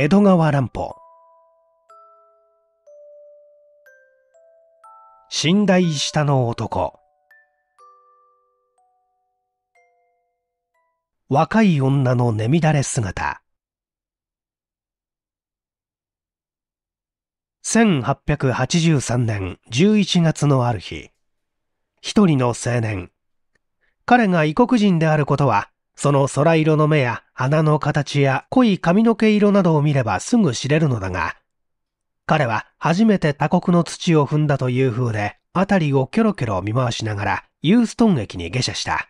江戸川乱歩寝台下の男若い女の寝乱れ姿1883年11月のある日一人の青年彼が異国人であることはその空色の目や鼻の形や濃い髪の毛色などを見ればすぐ知れるのだが、彼は初めて他国の土を踏んだという風で、辺りをキョロキョロ見回しながらユーストン駅に下車した。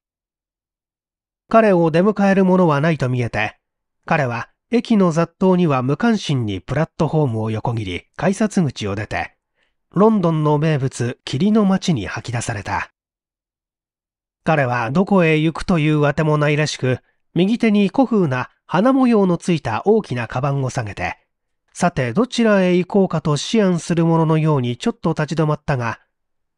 彼を出迎えるものはないと見えて、彼は駅の雑踏には無関心にプラットホームを横切り改札口を出て、ロンドンの名物、霧の街に吐き出された。彼はどこへ行くというあてもないらしく、右手に古風な花模様のついた大きなカバンを下げて、さてどちらへ行こうかと思案するもののようにちょっと立ち止まったが、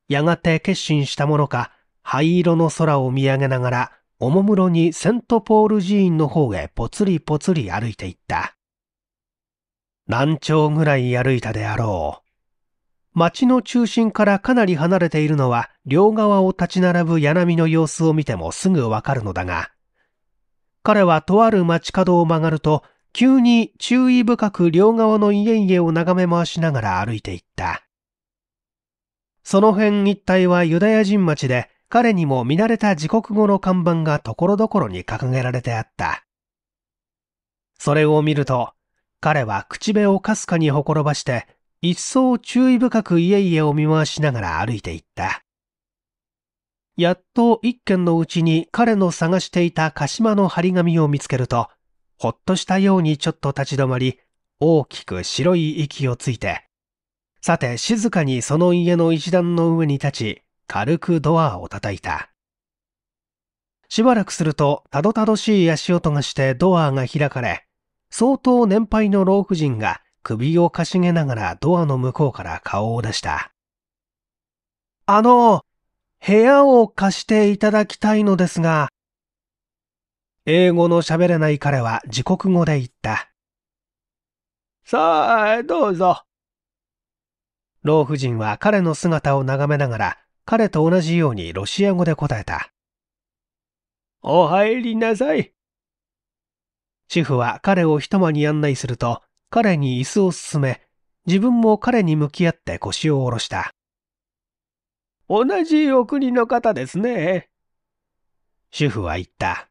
やがて決心したものか、灰色の空を見上げながら、おもむろにセントポール寺院の方へぽつりぽつり歩いていった。何丁ぐらい歩いたであろう。町の中心からかなり離れているのは両側を立ち並ぶ柳の様子を見てもすぐわかるのだが、彼はとある街角を曲がると、急に注意深く両側の家々を眺め回しながら歩いていった。その辺一帯はユダヤ人町で、彼にも見慣れた自国語の看板がところどころに掲げられてあった。それを見ると、彼は口辺をかすかにほころばして、一層注意深く家々を見回しながら歩いていった。やっと一軒のうちに彼の探していた鹿島の張り紙を見つけると、ほっとしたようにちょっと立ち止まり、大きく白い息をついて、さて静かにその家の一段の上に立ち、軽くドアを叩いた。しばらくすると、たどたどしい足音がしてドアが開かれ、相当年配の老婦人が首をかしげながらドアの向こうから顔を出した。あの、部屋を貸していただきたいのですが、英語の喋れない彼は自国語で言った。さあ、どうぞ。老婦人は彼の姿を眺めながら、彼と同じようにロシア語で答えた。お入りなさい。主婦は彼を一間に案内すると、彼に椅子を進め、自分も彼に向き合って腰を下ろした。同じお国の方ですね。主婦は言った。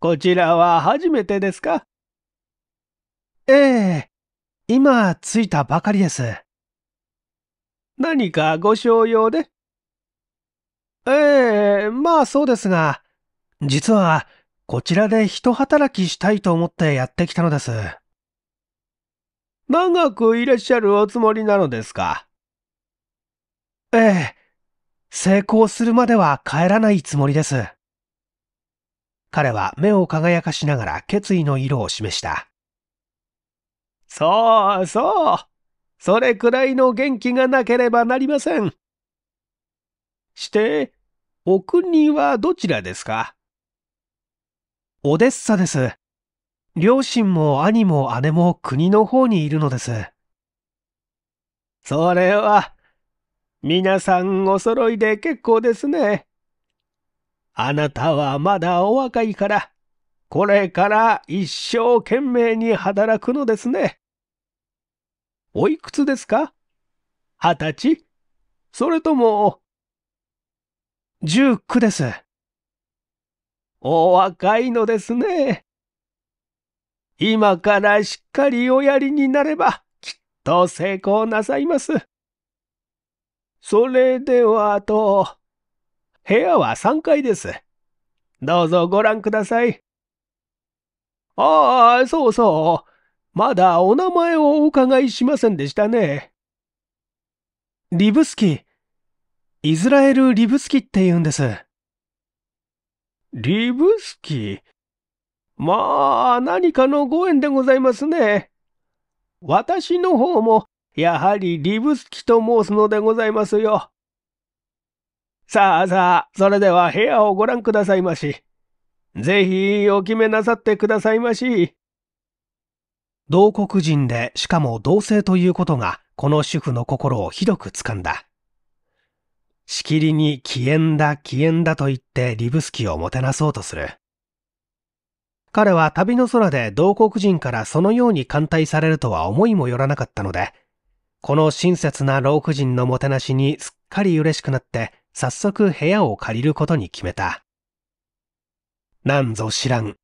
こちらは初めてですかええ、今着いたばかりです。何かご商用でええ、まあそうですが、実はこちらで一働きしたいと思ってやってきたのです。長くいらっしゃるおつもりなのですかええ。成功するまでは帰らないつもりです。彼は目を輝かしながら決意の色を示した。そうそう。それくらいの元気がなければなりません。して、お国はどちらですかオデッサです。両親も兄も姉も国の方にいるのです。それは、皆さんお揃いで結構ですね。あなたはまだお若いから、これから一生懸命に働くのですね。おいくつですか二十歳それとも、十九です。お若いのですね。今からしっかりおやりになれば、きっと成功なさいます。それでは、と、部屋は3階です。どうぞご覧ください。ああ、そうそう。まだお名前をお伺いしませんでしたね。リブスキー。イズラエル・リブスキーって言うんです。リブスキーまあ、何かのご縁でございますね。私の方も、やはりリブスキと申すのでございますよ。さあさあ、それでは部屋をご覧くださいまし。ぜひ、お決めなさってくださいまし。同国人で、しかも同性ということが、この主婦の心をひどく掴んだ。しきりに、起縁だ、起縁だと言って、リブスキをもてなそうとする。彼は旅の空で同国人からそのように歓待されるとは思いもよらなかったので、この親切な老婦人のもてなしにすっかり嬉しくなって、早速部屋を借りることに決めた。なんぞ知らん。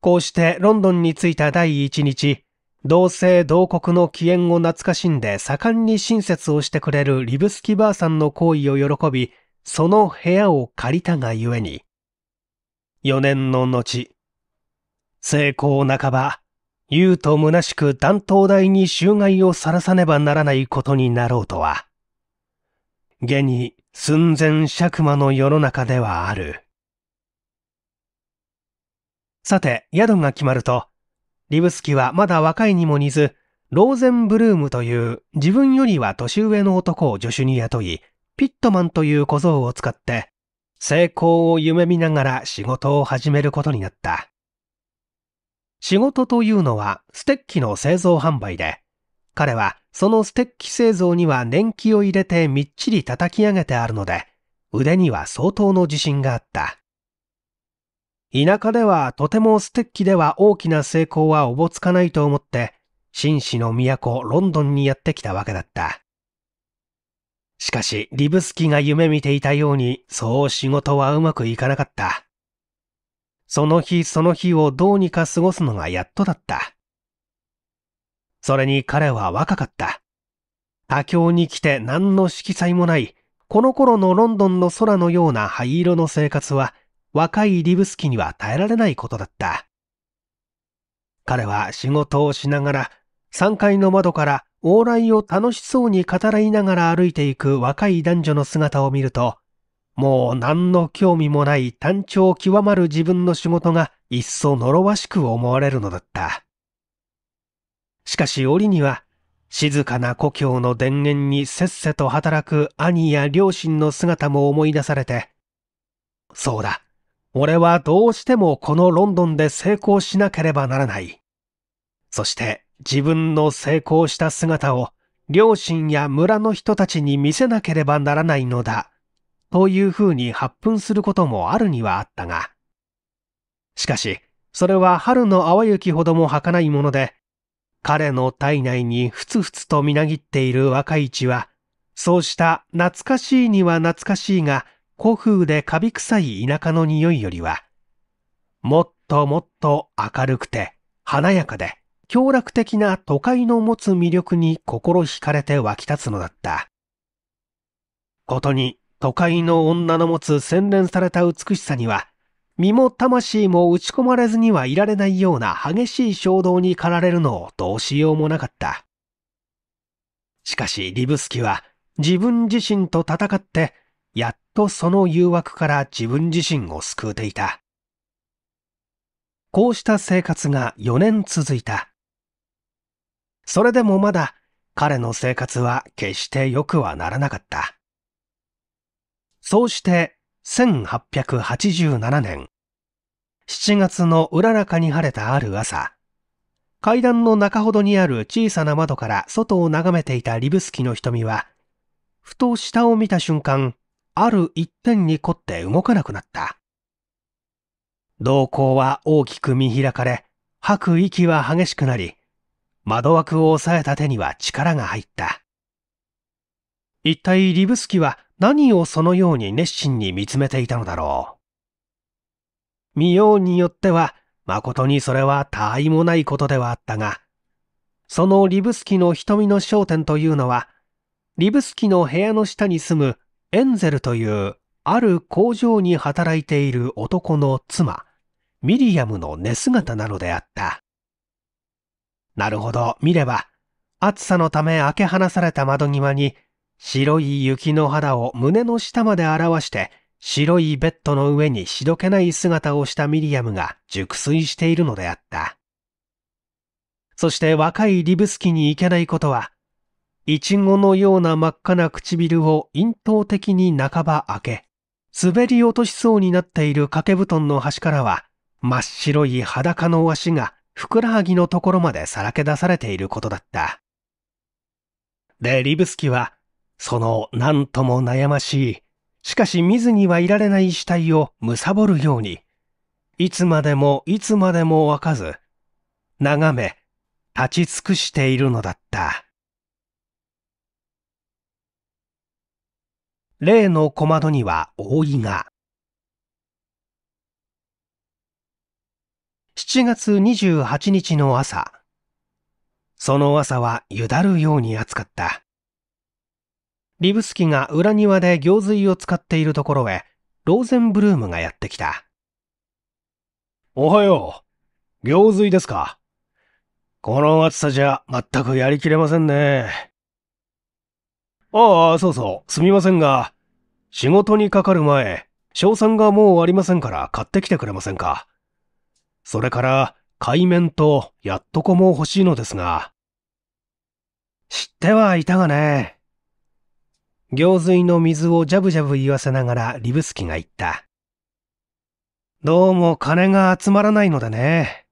こうしてロンドンに着いた第一日、同姓同国の起源を懐かしんで盛んに親切をしてくれるリブスキバーさんの行為を喜び、その部屋を借りたがゆえに、4年の後、成功半ば、言うと虚しく担当台に襲害をさらさねばならないことになろうとは、現に寸前尺魔の世の中ではある。さて、宿が決まると、リブスキはまだ若いにも似ず、ローゼンブルームという自分よりは年上の男を助手に雇い、ピットマンという小僧を使って、成功を夢見ながら仕事を始めることになった。仕事というのはステッキの製造販売で、彼はそのステッキ製造には年季を入れてみっちり叩き上げてあるので、腕には相当の自信があった。田舎ではとてもステッキでは大きな成功はおぼつかないと思って、紳士の都ロンドンにやってきたわけだった。しかし、リブスキが夢見ていたように、そう仕事はうまくいかなかった。その日その日をどうにか過ごすのがやっとだった。それに彼は若かった。他境に来て何の色彩もない、この頃のロンドンの空のような灰色の生活は、若いリブスキには耐えられないことだった。彼は仕事をしながら、3階の窓から往来を楽しそうに語らいながら歩いていく若い男女の姿を見ると、もう何の興味もない単調極まる自分の仕事が一層呪わしく思われるのだった。しかし折には、静かな故郷の田園にせっせと働く兄や両親の姿も思い出されて、そうだ、俺はどうしてもこのロンドンで成功しなければならない。そして自分の成功した姿を両親や村の人たちに見せなければならないのだ、という風に発奮することもあるにはあったが。しかし、それは春の淡雪ほども儚いもので、彼の体内にふつふつとみなぎっている若い血は、そうした懐かしいには懐かしいが、古風でカビ臭い田舎の匂いよりは、もっともっと明るくて華やかで、享楽的な都会の持つ魅力に心惹かれて湧き立つのだった。ことに、都会の女の持つ洗練された美しさには、身も魂も打ち込まれずにはいられないような激しい衝動に駆られるのをどうしようもなかった。しかしリブスキは自分自身と戦って、やっとその誘惑から自分自身を救うていた。こうした生活が4年続いた。それでもまだ彼の生活は決して良くはならなかった。そうして1887年、7月のうららかに晴れたある朝、階段の中ほどにある小さな窓から外を眺めていたリブスキの瞳は、ふと下を見た瞬間、ある一点に凝って動かなくなった。瞳孔は大きく見開かれ、吐く息は激しくなり、窓枠を押さえた手には力が入った。一体リブスキは何をそのように熱心に見つめていたのだろう。見ようによっては、誠にそれは他愛もないことではあったが、そのリブスキの瞳の焦点というのは、リブスキの部屋の下に住むエンゼルというある工場に働いている男の妻、ミリアムの寝姿なのであった。なるほど、見れば、暑さのため開け放された窓際に、白い雪の肌を胸の下まで表して、白いベッドの上にしどけない姿をしたミリアムが熟睡しているのであった。そして若いリブスキに行けないことは、イチゴのような真っ赤な唇を咽頭的に半ば開け、滑り落としそうになっている掛け布団の端からは、真っ白い裸の足がふくらはぎのところまでさらけ出されていることだった。で、リブスキは、その何とも悩ましい、しかし見ずにはいられない死体を貪るように、いつまでもいつまでもわかず、眺め、立ち尽くしているのだった。例の小窓には覆いが、7月28日の朝、その朝はゆだるように暑かった。リブスキが裏庭で行水を使っているところへ、ローゼンブルームがやってきた。おはよう。行水ですか。この暑さじゃ全くやりきれませんね。ああ、そうそう、すみませんが、仕事にかかる前、賞賛がもうありませんから買ってきてくれませんか。それから海面とやっとこも欲しいのですが。知ってはいたがね。行水の水をジャブジャブ言わせながらリブスキが言った。どうも金が集まらないのでね。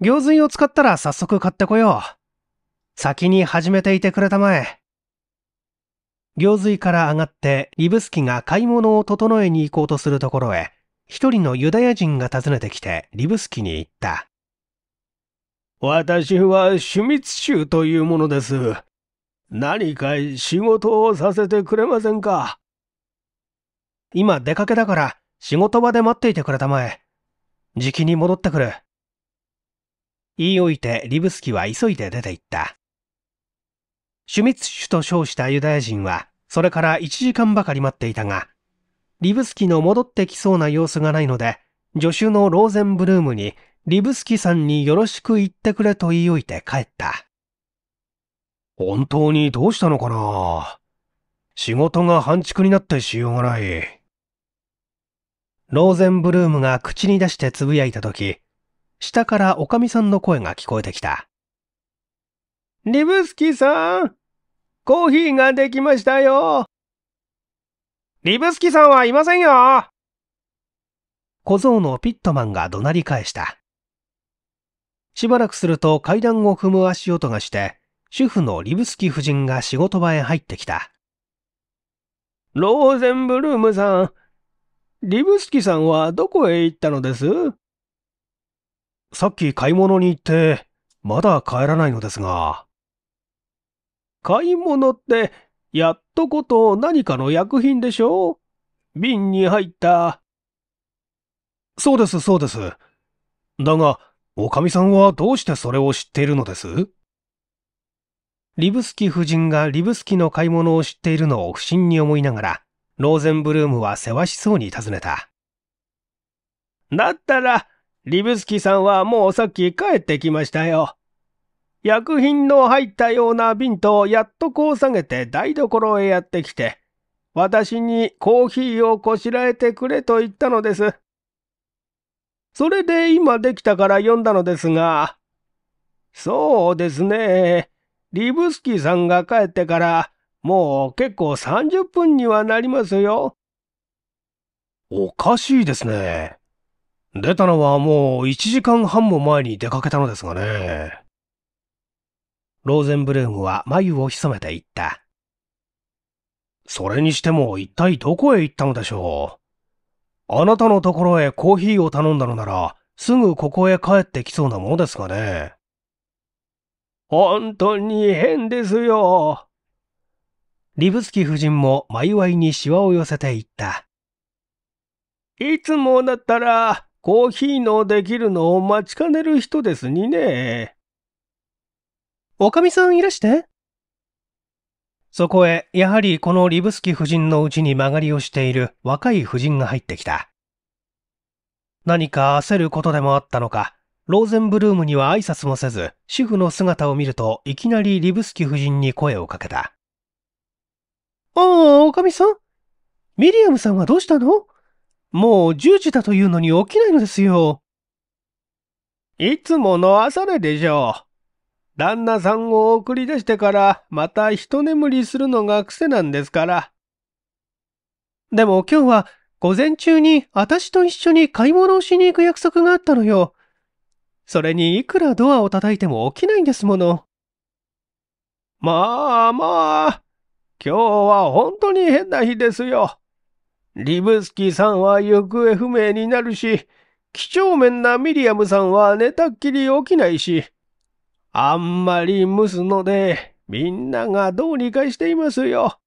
行水を使ったら早速買ってこよう。先に始めていてくれたまえ。行水から上がって、リブスキが買い物を整えに行こうとするところへ、一人のユダヤ人が訪ねてきてリブスキに言った。私はシュミツ州というものです。何か仕事をさせてくれませんか今出かけだから仕事場で待っていてくれたまえ。じきに戻ってくる。言い置いてリブスキは急いで出て行った。シュミツ州と称したユダヤ人はそれから1時間ばかり待っていたが、リブスキの戻ってきそうな様子がないので、助手のローゼンブルームに、リブスキさんによろしく言ってくれと言い置いて帰った。本当にどうしたのかな仕事が半畜になってしようがない。ローゼンブルームが口に出してつぶやいたとき、下からおかみさんの声が聞こえてきた。リブスキさん、コーヒーができましたよ。リブスキさんはいませんよ小僧のピットマンが怒鳴り返した。しばらくすると階段を踏む足音がして、主婦のリブスキ夫人が仕事場へ入ってきた。ローゼンブルームさん、リブスキさんはどこへ行ったのですさっき買い物に行って、まだ帰らないのですが。買い物ってやっとこと何かの薬品でしょ瓶に入った。そうです、そうです。だが、おかみさんはどうしてそれを知っているのですリブスキ夫人がリブスキの買い物を知っているのを不審に思いながら、ローゼンブルームはせわしそうに尋ねた。だったら、リブスキさんはもうさっき帰ってきましたよ。薬品の入ったような瓶とやっとこう下げて台所へやってきて、私にコーヒーをこしらえてくれと言ったのです。それで今できたから読んだのですが、そうですね。リブスキーさんが帰ってから、もう結構30分にはなりますよ。おかしいですね。出たのはもう1時間半も前に出かけたのですがね。ローゼンブルームは眉を潜めていった。それにしても一体どこへ行ったのでしょうあなたのところへコーヒーを頼んだのなら、すぐここへ帰ってきそうなものですがね。本当に変ですよ。リブスキ夫人も眉わいにシワを寄せていった。いつもだったらコーヒーのできるのを待ちかねる人ですにね。おかみさんいらして。そこへ、やはりこのリブスキ夫人のうちに曲がりをしている若い夫人が入ってきた。何か焦ることでもあったのか、ローゼンブルームには挨拶もせず、主婦の姿を見るといきなりリブスキ夫人に声をかけた。ああ、おかみさん。ミリアムさんはどうしたのもう10時だというのに起きないのですよ。いつもの朝ででしょう。旦那さんを送り出してからまた一眠りするのが癖なんですから。でも今日は午前中に私と一緒に買い物をしに行く約束があったのよ。それにいくらドアを叩いても起きないんですもの。まあまあ、今日は本当に変な日ですよ。リブスキーさんは行方不明になるし、几帳面なミリアムさんは寝たっきり起きないし。あんまり蒸すので、みんながどうにかしていますよ。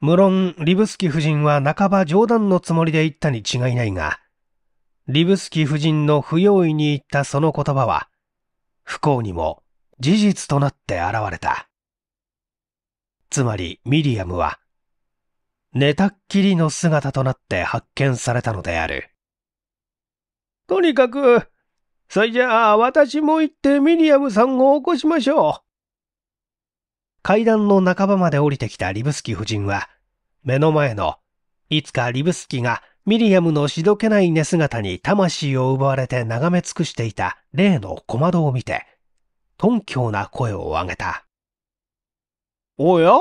無論、リブスキ夫人は半ば冗談のつもりで言ったに違いないが、リブスキ夫人の不用意に言ったその言葉は、不幸にも事実となって現れた。つまり、ミリアムは、寝たっきりの姿となって発見されたのである。とにかく、それじゃあ、私も行ってミリアムさんを起こしましょう。階段の半ばまで降りてきたリブスキ夫人は、目の前の、いつかリブスキがミリアムのしどけない寝姿に魂を奪われて眺め尽くしていた例の小窓を見て、頓強な声を上げた。おや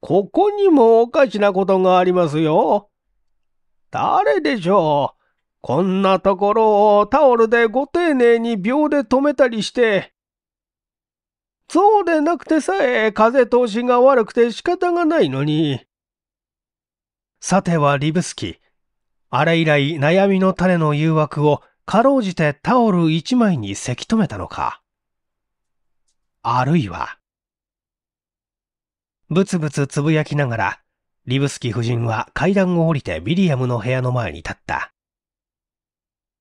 ここにもおかしなことがありますよ。誰でしょうこんなところをタオルでご丁寧に秒で止めたりして、そうでなくてさえ風通しが悪くて仕方がないのに。さてはリブスキー、あれ以来悩みの種の誘惑をかろうじてタオル一枚にせき止めたのか。あるいは、ぶつぶつつぶやきながら、リブスキ夫人は階段を降りてウィリアムの部屋の前に立った。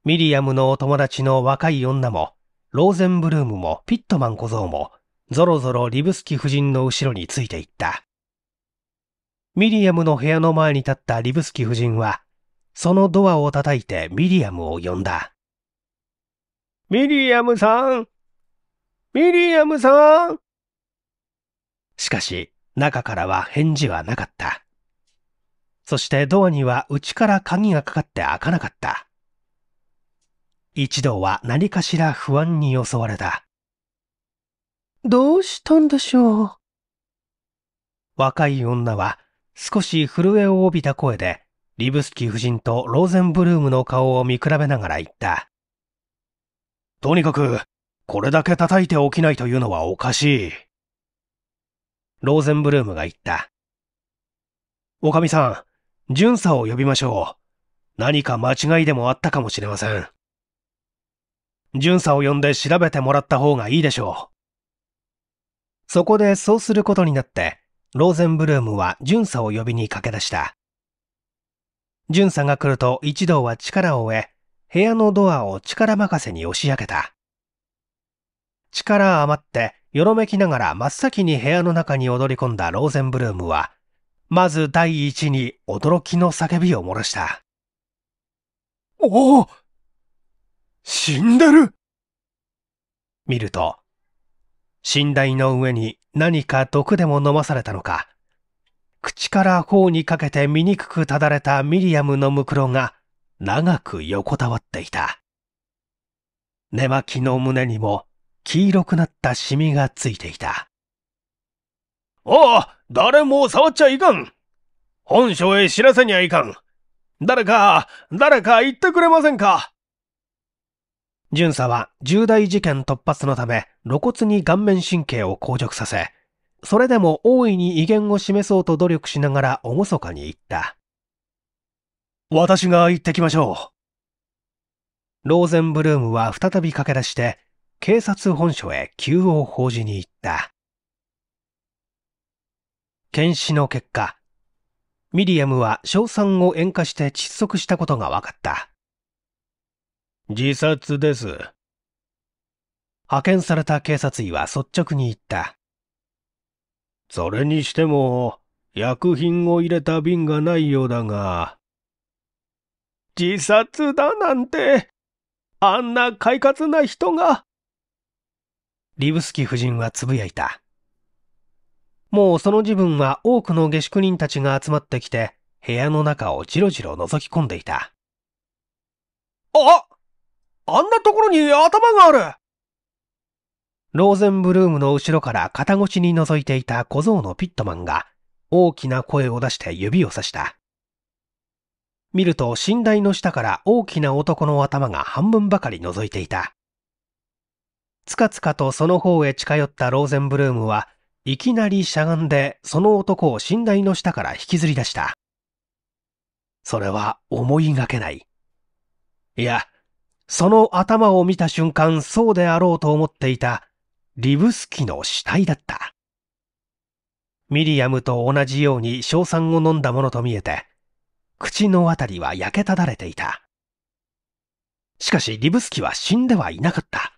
ミリアムのお友達の若い女も、ローゼンブルームもピットマン小僧も、ぞろぞろリブスキ夫人の後ろについていった。ミリアムの部屋の前に立ったリブスキ夫人は、そのドアを叩いてミリアムを呼んだ。ミリアムさんミリアムさんしかし、中からは返事はなかった。そしてドアには内から鍵がかかって開かなかった。一同は何かしら不安に襲われた。どうしたんでしょう若い女は少し震えを帯びた声でリブスキー夫人とローゼンブルームの顔を見比べながら言った。とにかく、これだけ叩いておきないというのはおかしい。ローゼンブルームが言った。おかみさん、巡査を呼びましょう。何か間違いでもあったかもしれません。巡査を呼んで調べてもらった方がいいでしょう。そこでそうすることになって、ローゼンブルームは巡査を呼びに駆け出した。巡査が来ると一同は力を得、部屋のドアを力任せに押し上げた。力余って、よろめきながら真っ先に部屋の中に踊り込んだローゼンブルームは、まず第一に驚きの叫びを漏らした。おお死んでる見ると、寝台の上に何か毒でも飲まされたのか、口から頬にかけて醜くただれたミリアムのむが長く横たわっていた。寝巻きの胸にも黄色くなったシミがついていた。おお誰も触っちゃいかん本省へ知らせにゃいかん誰か、誰か言ってくれませんか巡査は重大事件突発のため露骨に顔面神経を硬直させ、それでも大いに威厳を示そうと努力しながら厳かに言った。私が行ってきましょう。ローゼンブルームは再び駆け出して、警察本署へ急を報じに行った。検視の結果、ミリアムは賞賛を演歌して窒息したことが分かった。自殺です。派遣された警察医は率直に言った。それにしても、薬品を入れた瓶がないようだが。自殺だなんて、あんな快活な人が。リブスキ夫人はつぶやいた。もうその時分は多くの下宿人たちが集まってきて、部屋の中をじろじろ覗き込んでいた。あっあんなところに頭があるローゼンブルームの後ろから肩越しに覗いていた小僧のピットマンが大きな声を出して指をさした。見ると寝台の下から大きな男の頭が半分ばかり覗いていた。つかつかとその方へ近寄ったローゼンブルームはいきなりしゃがんでその男を寝台の下から引きずり出した。それは思いがけない。いや、その頭を見た瞬間、そうであろうと思っていた、リブスキの死体だった。ミリアムと同じように硝酸を飲んだものと見えて、口のあたりは焼けただれていた。しかし、リブスキは死んではいなかった。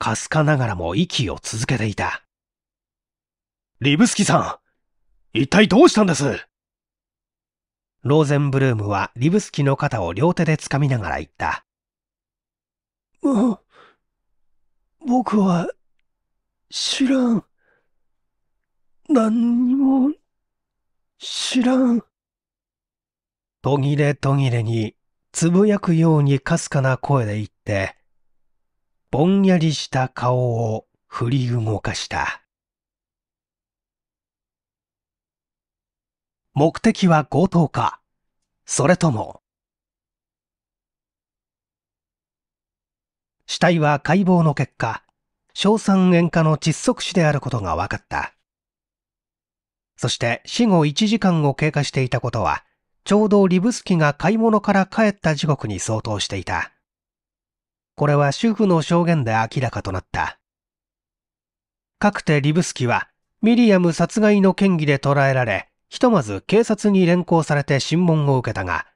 かすかながらも息を続けていた。リブスキさん、一体どうしたんですローゼンブルームはリブスキの肩を両手で掴みながら言った。僕は知らん。何にも知らん。途切れ途切れにつぶやくようにかすかな声で言って、ぼんやりした顔を振り動かした。目的は強盗か、それとも死体は解剖の結果、硝酸塩化の窒息死であることが分かった。そして死後1時間を経過していたことは、ちょうどリブスキが買い物から帰った時刻に相当していた。これは主婦の証言で明らかとなった。かくてリブスキは、ミリアム殺害の嫌疑で捕らえられ、ひとまず警察に連行されて審問を受けたが、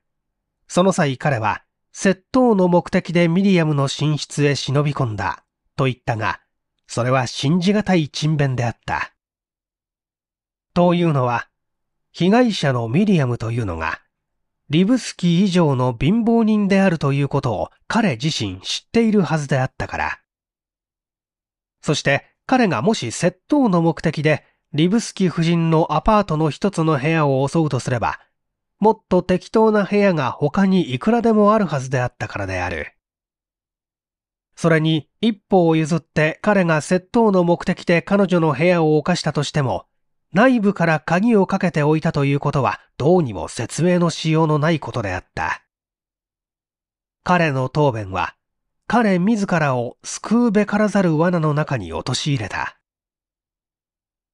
その際彼は窃盗の目的でミリアムの寝室へ忍び込んだと言ったが、それは信じがたい沈弁であった。というのは、被害者のミリアムというのが、リブスキー以上の貧乏人であるということを彼自身知っているはずであったから。そして彼がもし窃盗の目的でリブスキー夫人のアパートの一つの部屋を襲うとすれば、もっと適当な部屋が他にいくらでもあるはずであったからである。それに一歩を譲って彼が窃盗の目的で彼女の部屋を犯したとしても、内部から鍵をかけておいたということはどうにも説明のしようのないことであった。彼の答弁は、彼自らを救うべからざる罠の中に陥れた。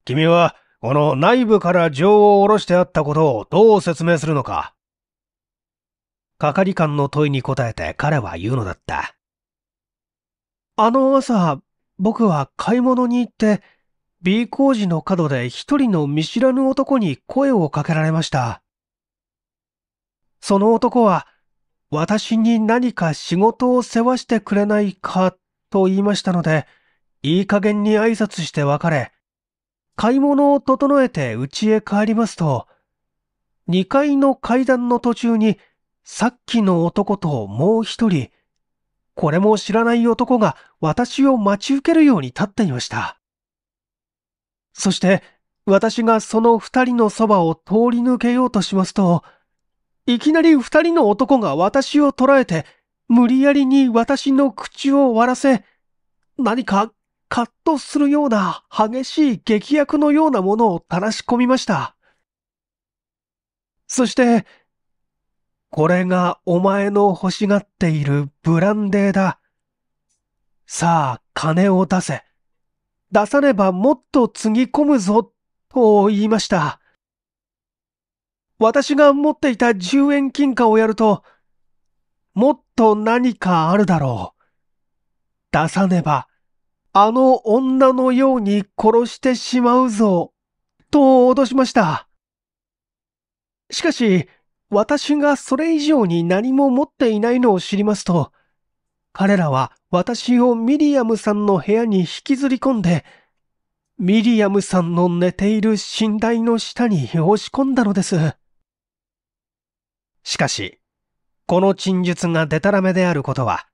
君はこの内部から情を下ろしてあったことをどう説明するのか。係官の問いに答えて彼は言うのだった。あの朝、僕は買い物に行って、B 工事の角で一人の見知らぬ男に声をかけられました。その男は、私に何か仕事を世話してくれないかと言いましたので、いい加減に挨拶して別れ、買い物を整えて家へ帰りますと、2階の階段の途中に、さっきの男ともう一人、これも知らない男が私を待ち受けるように立っていました。そして、私がその二人のそばを通り抜けようとしますと、いきなり二人の男が私を捕らえて、無理やりに私の口を割らせ、何かカッとするような激しい劇薬のようなものを垂らし込みました。そして、これがお前の欲しがっているブランデーだ。さあ、金を出せ。出さねばもっとつぎ込むぞ、と言いました。私が持っていた10円金貨をやると、もっと何かあるだろう。出さねばあの女のように殺してしまうぞ、と脅しました。しかし、私がそれ以上に何も持っていないのを知りますと、彼らは私をミリアムさんの部屋に引きずり込んで、ミリアムさんの寝ている寝台の下に押し込んだのです。しかし、この陳述がデタラメであることは、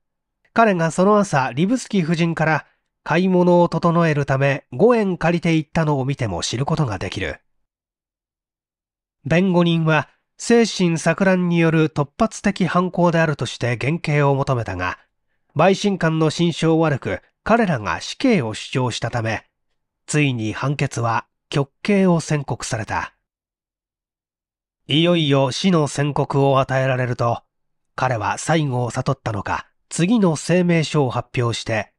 彼がその朝、リブスキー夫人から買い物を整えるため5円借りていったのを見ても知ることができる。弁護人は精神錯乱による突発的犯行であるとして減刑を求めたが、陪審官の心証悪く彼らが死刑を主張したため、ついに判決は極刑を宣告された。いよいよ死の宣告を与えられると、彼は最後を悟ったのか、次の声明書を発表して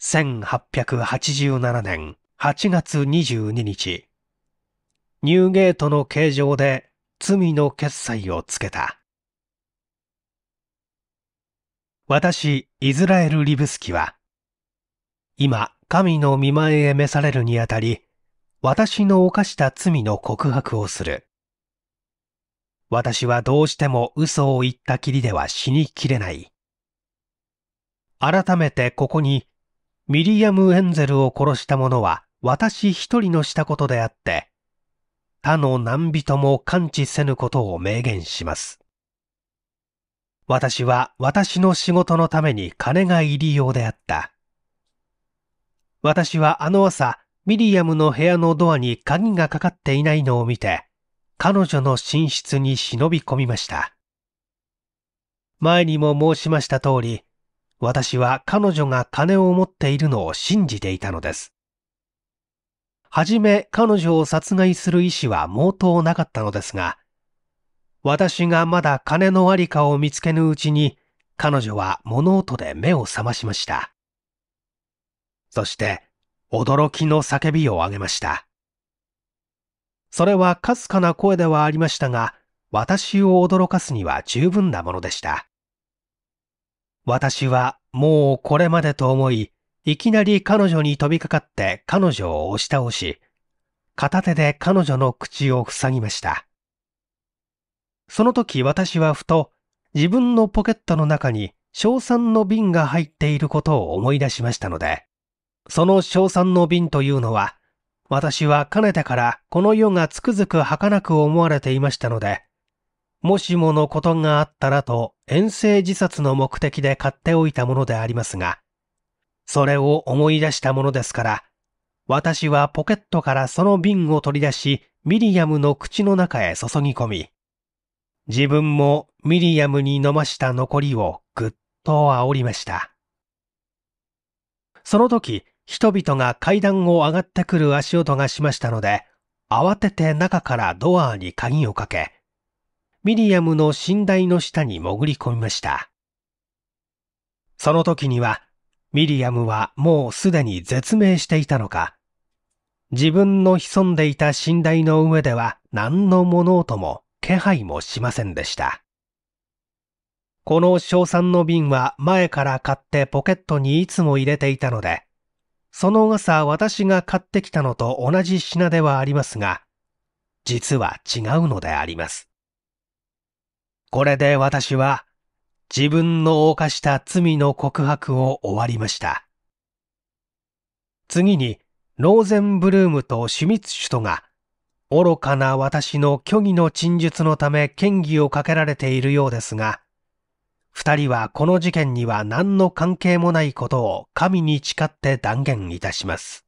1887年8月22日、ニューゲートの形状で罪の決裁をつけた。私、イズラエル・リブスキは、今、神の見前へ召されるにあたり、私の犯した罪の告白をする。私はどうしても嘘を言ったきりでは死にきれない。改めてここにミリアム・エンゼルを殺した者は私一人のしたことであって、他の何人も感知せぬことを明言します。私は私の仕事のために金が入りようであった。私はあの朝、ミリアムの部屋のドアに鍵がかかっていないのを見て、彼女の寝室に忍び込みました。前にも申しました通り、私は彼女が金を持っているのを信じていたのです。はじめ彼女を殺害する意思は毛頭なかったのですが、私がまだ金のありかを見つけぬうちに、彼女は物音で目を覚ましました。そして、驚きの叫びを上げました。それはかすかな声ではありましたが、私を驚かすには十分なものでした。私はもうこれまでと思い、いきなり彼女に飛びかかって彼女を押し倒し、片手で彼女の口を塞ぎました。その時私はふと自分のポケットの中に小酸の瓶が入っていることを思い出しましたので、その小酸の瓶というのは、私はかねてからこの世がつくづく儚く思われていましたので、もしものことがあったらと遠征自殺の目的で買っておいたものでありますが、それを思い出したものですから、私はポケットからその瓶を取り出し、ミリアムの口の中へ注ぎ込み、自分もミリアムに飲ました残りをぐっと煽りました。その時、人々が階段を上がってくる足音がしましたので、慌てて中からドアに鍵をかけ、ミリアムの寝台の下に潜り込みました。その時には、ミリアムはもうすでに絶命していたのか、自分の潜んでいた寝台の上では何の物音も気配もしませんでした。この小酸の瓶は前から買ってポケットにいつも入れていたので、その朝私が買ってきたのと同じ品ではありますが、実は違うのであります。これで私は自分の犯した罪の告白を終わりました。次に、ローゼンブルームとシュミツシュトが、愚かな私の虚偽の陳述のため嫌疑をかけられているようですが、二人はこの事件には何の関係もないことを神に誓って断言いたします。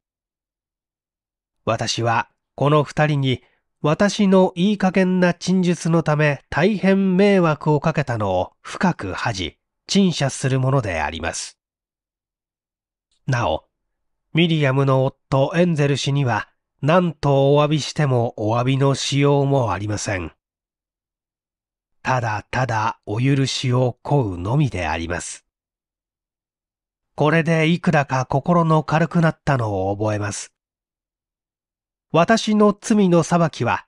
私はこの二人に私のいい加減な陳述のため大変迷惑をかけたのを深く恥じ、陳謝するものであります。なお、ミリアムの夫エンゼル氏には何とお詫びしてもお詫びのしようもありません。ただただお許しを請うのみであります。これでいくらか心の軽くなったのを覚えます。私の罪の裁きは、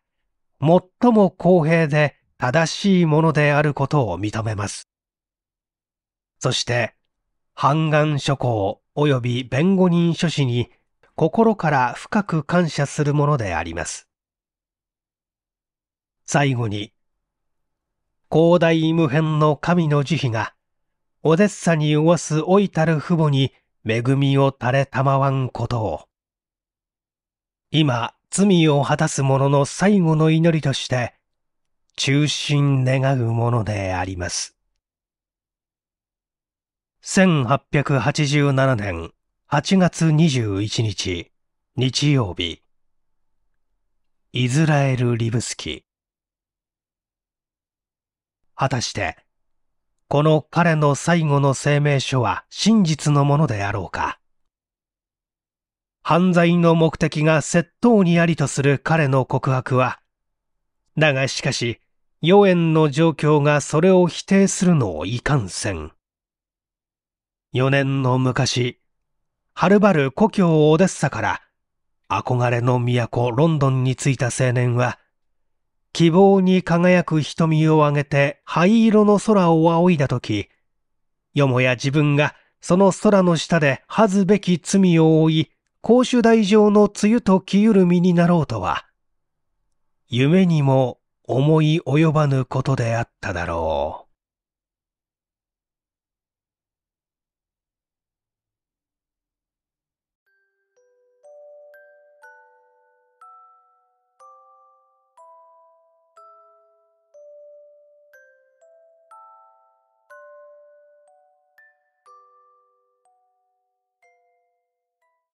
最も公平で正しいものであることを認めます。そして、判官諸行及び弁護人書士に心から深く感謝するものであります。最後に、広大無辺の神の慈悲が、オデッサにおわす老いたる父母に恵みを垂れたまわんことを。今、罪を果たす者の最後の祈りとして、中心願うものであります。1887年8月21日、日曜日。イズラエル・リブスキ。果たして、この彼の最後の声明書は真実のものであろうか犯罪の目的が窃盗にありとする彼の告白は、だがしかし、予縁の状況がそれを否定するのをいかんせん。四年の昔、はるばる故郷オデッサから憧れの都ロンドンに着いた青年は、希望に輝く瞳を上げて灰色の空を仰いだとき、よもや自分がその空の下で恥ずべき罪を負い、甲州台上の梅雨と気緩るみになろうとは、夢にも思い及ばぬことであっただろう。